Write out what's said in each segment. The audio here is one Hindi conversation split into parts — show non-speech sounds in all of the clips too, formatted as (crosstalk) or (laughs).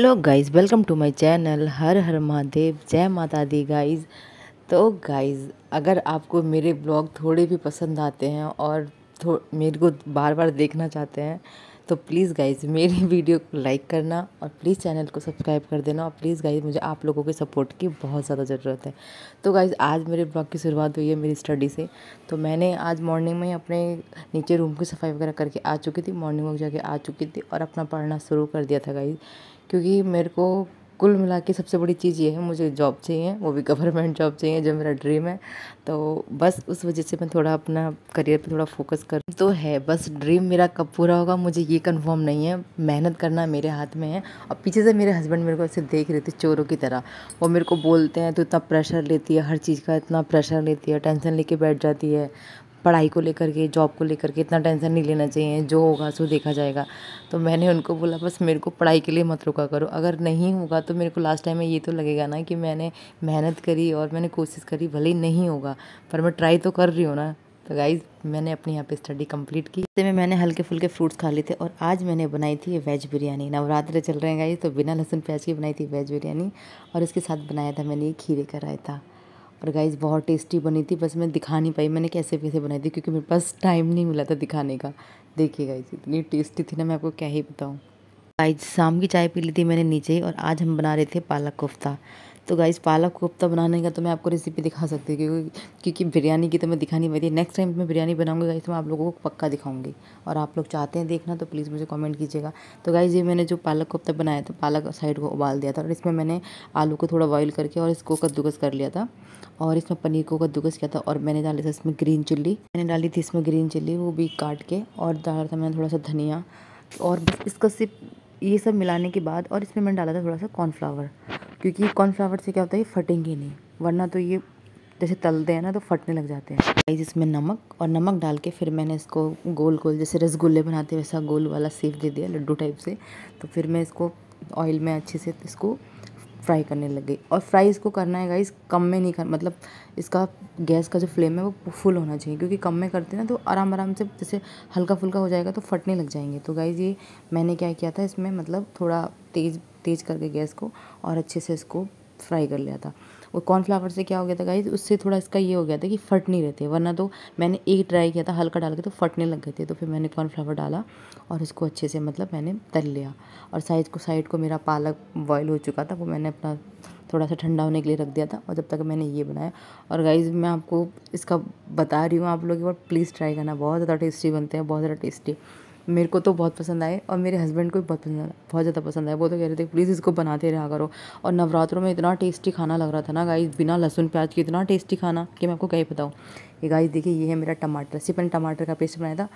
Hello guys welcome to my channel Har Har Mahadev जय माता दी गाइस तो गाइस अगर आपको मेरे ब्लॉग थोड़े भी पसंद आते हैं और मेरे को बार बार देखना चाहते हैं तो प्लीज़ गाइज़ मेरी (laughs) वीडियो को लाइक करना और प्लीज़ चैनल को सब्सक्राइब कर देना और प्लीज़ गाइज़ मुझे आप लोगों के सपोर्ट की बहुत ज़्यादा ज़रूरत है तो गाइज़ आज मेरे ब्लॉग की शुरुआत हुई है मेरी स्टडी से तो मैंने आज मॉर्निंग में अपने नीचे रूम की सफाई वगैरह करके आ चुकी थी मॉर्निंग वॉक जाके आ चुकी थी और अपना पढ़ना शुरू कर दिया था गाइज़ क्योंकि मेरे को कुल मिला के सबसे बड़ी चीज़ ये है मुझे जॉब चाहिए वो भी गवर्नमेंट जॉब चाहिए जो मेरा ड्रीम है तो बस उस वजह से मैं थोड़ा अपना करियर पे थोड़ा फोकस कर तो है बस ड्रीम मेरा कब पूरा होगा मुझे ये कंफर्म नहीं है मेहनत करना मेरे हाथ में है और पीछे से मेरे हस्बैंड मेरे को ऐसे देख रहे थे चोरों की तरह वो मेरे को बोलते हैं तो इतना प्रेशर लेती है हर चीज़ का इतना प्रेशर लेती है टेंशन लेके बैठ जाती है पढ़ाई को लेकर के जॉब को लेकर के इतना टेंशन नहीं लेना चाहिए जो होगा सो देखा जाएगा तो मैंने उनको बोला बस मेरे को पढ़ाई के लिए मत रुका करो अगर नहीं होगा तो मेरे को लास्ट टाइम में ये तो लगेगा ना कि मैंने मेहनत करी और मैंने कोशिश करी भले ही नहीं होगा पर मैं ट्राई तो कर रही हूँ ना तो गाइज मैंने अपनी यहाँ पे स्टडी कंप्लीट की इससे में मैंने हल्के फुल्के फ्रूट्स खा लिए थे और आज मैंने बनाई थी वेज बिरयानी नवरात्र चल रहे हैं गाइज तो बिना लहसुन प्याज की बनाई थी वेज बिरयानी और इसके साथ बनाया था मैंने ये खीरे का रायता और गाइज बहुत टेस्टी बनी थी बस मैं दिखा नहीं पाई मैंने कैसे कैसे बनाई थी क्योंकि मेरे पास टाइम नहीं मिला था दिखाने का देखिए गाइज इतनी टेस्टी थी ना मैं आपको क्या ही बताऊँ गाइज शाम की चाय पी ली थी मैंने नीचे और आज हम बना रहे थे पालक कोफ्ता तो गाइस पालक कोफ्ता बनाने का तो मैं आपको रेसिपी दिखा सकती हूँ क्योंकि क्योंकि बिरयानी की तो मैं दिखा नहीं पाती नेक्स्ट टाइम मैं बिरयानी बनाऊँगी गाइस तो मैं आप लोगों को पक्का दिखाऊँगी और आप लोग चाहते हैं देखना तो प्लीज़ मुझे कॉमेंट कीजिएगा तो गाइज़ ये मैंने जो पालक कोफ्ता बनाया था पालक साइड को उबाल दिया था और इसमें मैंने आलू को थोड़ा बॉयल करके और इसको कद्दूकस कर लिया था और इसमें पनीर को कद्दूकस किया था और मैंने डाले था इसमें ग्रीन चिल्ली मैंने डाली थी इसमें ग्रीन चिल्ली वो भी काट के और डाला था मैंने थोड़ा सा धनिया और बस इसका सिर्फ ये सब मिलाने के बाद और इसमें मैंने डाला था थोड़ा सा कॉर्नफ्लावर क्योंकि कॉर्नफ्लावर से क्या होता है ये फटेंगे नहीं वरना तो ये जैसे तलते हैं ना तो फटने लग जाते हैं गाइस इसमें नमक और नमक डाल के फिर मैंने इसको गोल गोल जैसे रसगुल्ले बनाते वैसा गोल वाला सेव दे दिया लड्डू टाइप से तो फिर मैं इसको ऑयल में अच्छे से इसको फ्राई करने लग गई और फ्राई इसको करना है गाइस कम में नहीं कर मतलब इसका गैस का जो फ्लेम है वो फुल होना चाहिए क्योंकि कम में करते ना तो आराम आराम से जैसे हल्का फुल्का हो जाएगा तो फटने लग जाएंगे तो गाइस ये मैंने क्या किया था इसमें मतलब थोड़ा तेज़ तेज़ करके गैस को और अच्छे से इसको फ्राई कर लिया था और कॉर्नफ्लावर से क्या हो गया था गाइज उससे थोड़ा इसका ये हो गया था कि फट नहीं रहते वरना तो मैंने एक ट्राई किया था हल्का डाल के तो फटने लग गए थे तो फिर मैंने कॉर्नफ्लावर डाला और इसको अच्छे से मतलब मैंने तल लिया और साइज को साइड को मेरा पालक बॉयल हो चुका था वो मैंने अपना थोड़ा सा ठंडा होने के लिए रख दिया था और जब तक मैंने ये बनाया और गाइज मैं आपको इसका बता रही हूँ आप लोग एक बार प्लीज़ ट्राई करना बहुत ज़्यादा टेस्टी बनते हैं बहुत ज़्यादा टेस्टी मेरे को तो बहुत पसंद आए और मेरे हस्बैंड को भी बहुत पसंद आया बहुत ज़्यादा पसंद आया वो तो कह रहे थे प्लीज़ इसको बनाते रहा करो और नवरात्रों में इतना टेस्टी खाना लग रहा था ना गाइस बिना लहसुन प्याज के इतना टेस्टी खाना कि मैं आपको कहीं बताऊँ ये गाइस देखिए ये है मेरा टमाटर सिर्फ मैंने टमाटर का पेस्ट बनाया था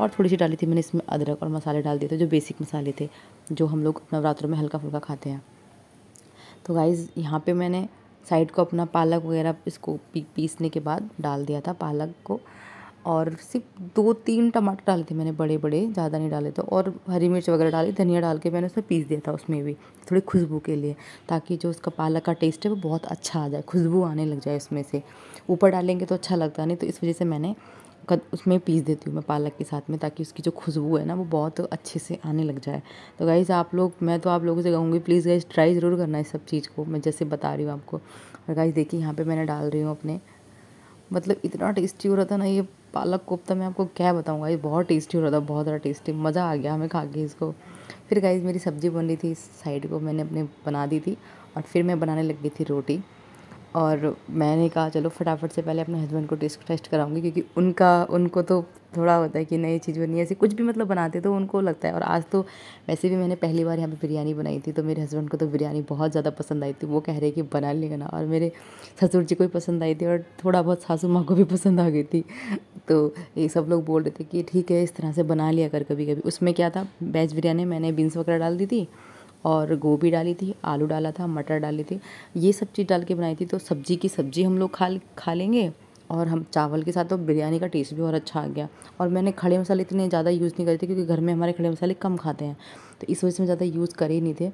और थोड़ी सी डाली थी मैंने इसमें अदरक और मसाले डाल दिए थे जो बेसिक मसाले थे जो हम लोग नवरात्रों में हल्का फुल्का खाते हैं तो गाइज़ यहाँ पर मैंने साइड को अपना पालक वगैरह इसको पीसने के बाद डाल दिया था पालक को और सिर्फ दो तीन टमाटर डाले थे मैंने बड़े बड़े ज़्यादा नहीं डाले थे तो। और हरी मिर्च वगैरह डाली धनिया डाल के मैंने उसमें पीस दिया था उसमें भी थोड़ी खुशबू के लिए ताकि जो उसका पालक का टेस्ट है वो बहुत अच्छा आ जाए खुशबू आने लग जाए उसमें से ऊपर डालेंगे तो अच्छा लगता नहीं तो इस वजह से मैंने कद उसमें पीस देती हूँ मैं पालक के साथ में ताकि उसकी जो खुशबू है ना वो बहुत अच्छे से आने लग जाए तो गाइज़ आप लोग मैं तो आप लोगों से कहूँगी प्लीज़ गाइज़ ट्राई ज़रूर करना इस सब चीज़ को मैं जैसे बता रही हूँ आपको और गाइज़ देखिए यहाँ पे मैंने डाल रही हूँ अपने मतलब इतना टेस्टी हो रहा था ना ये पालक कोफ्ता मैं आपको क्या बताऊँगा ये बहुत टेस्टी हो रहा था बहुत ज़्यादा टेस्टी मज़ा आ गया हमें खा के इसको फिर गाइज़ मेरी सब्ज़ी बन रही थी इस साइड को मैंने अपने बना दी थी और फिर मैं बनाने लग गई थी रोटी और मैंने कहा चलो फटाफट से पहले अपने हस्बैंड को टेस्ट टेस्ट कराऊंगी क्योंकि उनका उनको तो थोड़ा होता है कि नई चीज़ बनी ऐसी कुछ भी मतलब बनाते तो उनको लगता है और आज तो वैसे भी मैंने पहली बार यहाँ पे बिरयानी बनाई थी तो मेरे हस्बैंड को तो बिरयानी बहुत ज़्यादा पसंद आई थी वो कह रहे कि बना लेंगे ना और मेरे ससुर जी को भी पसंद आई थी और थोड़ा बहुत सासू माँ को भी पसंद आ गई थी तो ये सब लोग बोल रहे थे कि ठीक है इस तरह से बना लिया कर कभी कभी उसमें क्या था वेज बिरयानी मैंने बीन्स वगैरह डाल दी थी और गोभी डाली थी आलू डाला था मटर डाली थी ये सब चीज़ डाल के बनाई थी तो सब्ज़ी की सब्ज़ी हम लोग खा खा लेंगे और हम चावल के साथ तो बिरयानी का टेस्ट भी और अच्छा आ गया और मैंने खड़े मसाले इतने ज़्यादा यूज़ नहीं करे थे क्योंकि घर में हमारे खड़े मसाले कम खाते हैं तो इस वजह से मैं ज़्यादा यूज़ करे ही नहीं थे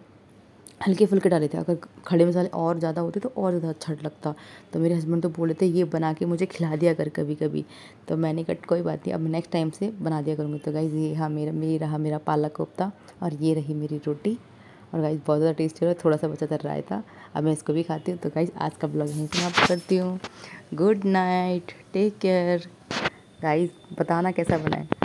हल्के फुल्के डाले थे अगर खड़े मसाले और ज़्यादा होते तो और ज़्यादा अच्छा लगता तो मेरे हस्बैंड तो बोले थे ये बना के मुझे खिला दिया कर कभी कभी तो मैंने कट कोई बात नहीं अब नेक्स्ट टाइम से बना दिया करूँगी तो गाइज़ ये हाँ मेरा ये रहा मेरा पालक कोफ्ता और ये रही मेरी रोटी और गाइज बहुत ज़्यादा टेस्टी हो रहा है थोड़ा सा बचा था रायता अब मैं इसको भी खाती हूँ तो गाइज आज का ब्लॉग यहीं समाप्त करती हूँ good night take care guys बताना कैसा बनाए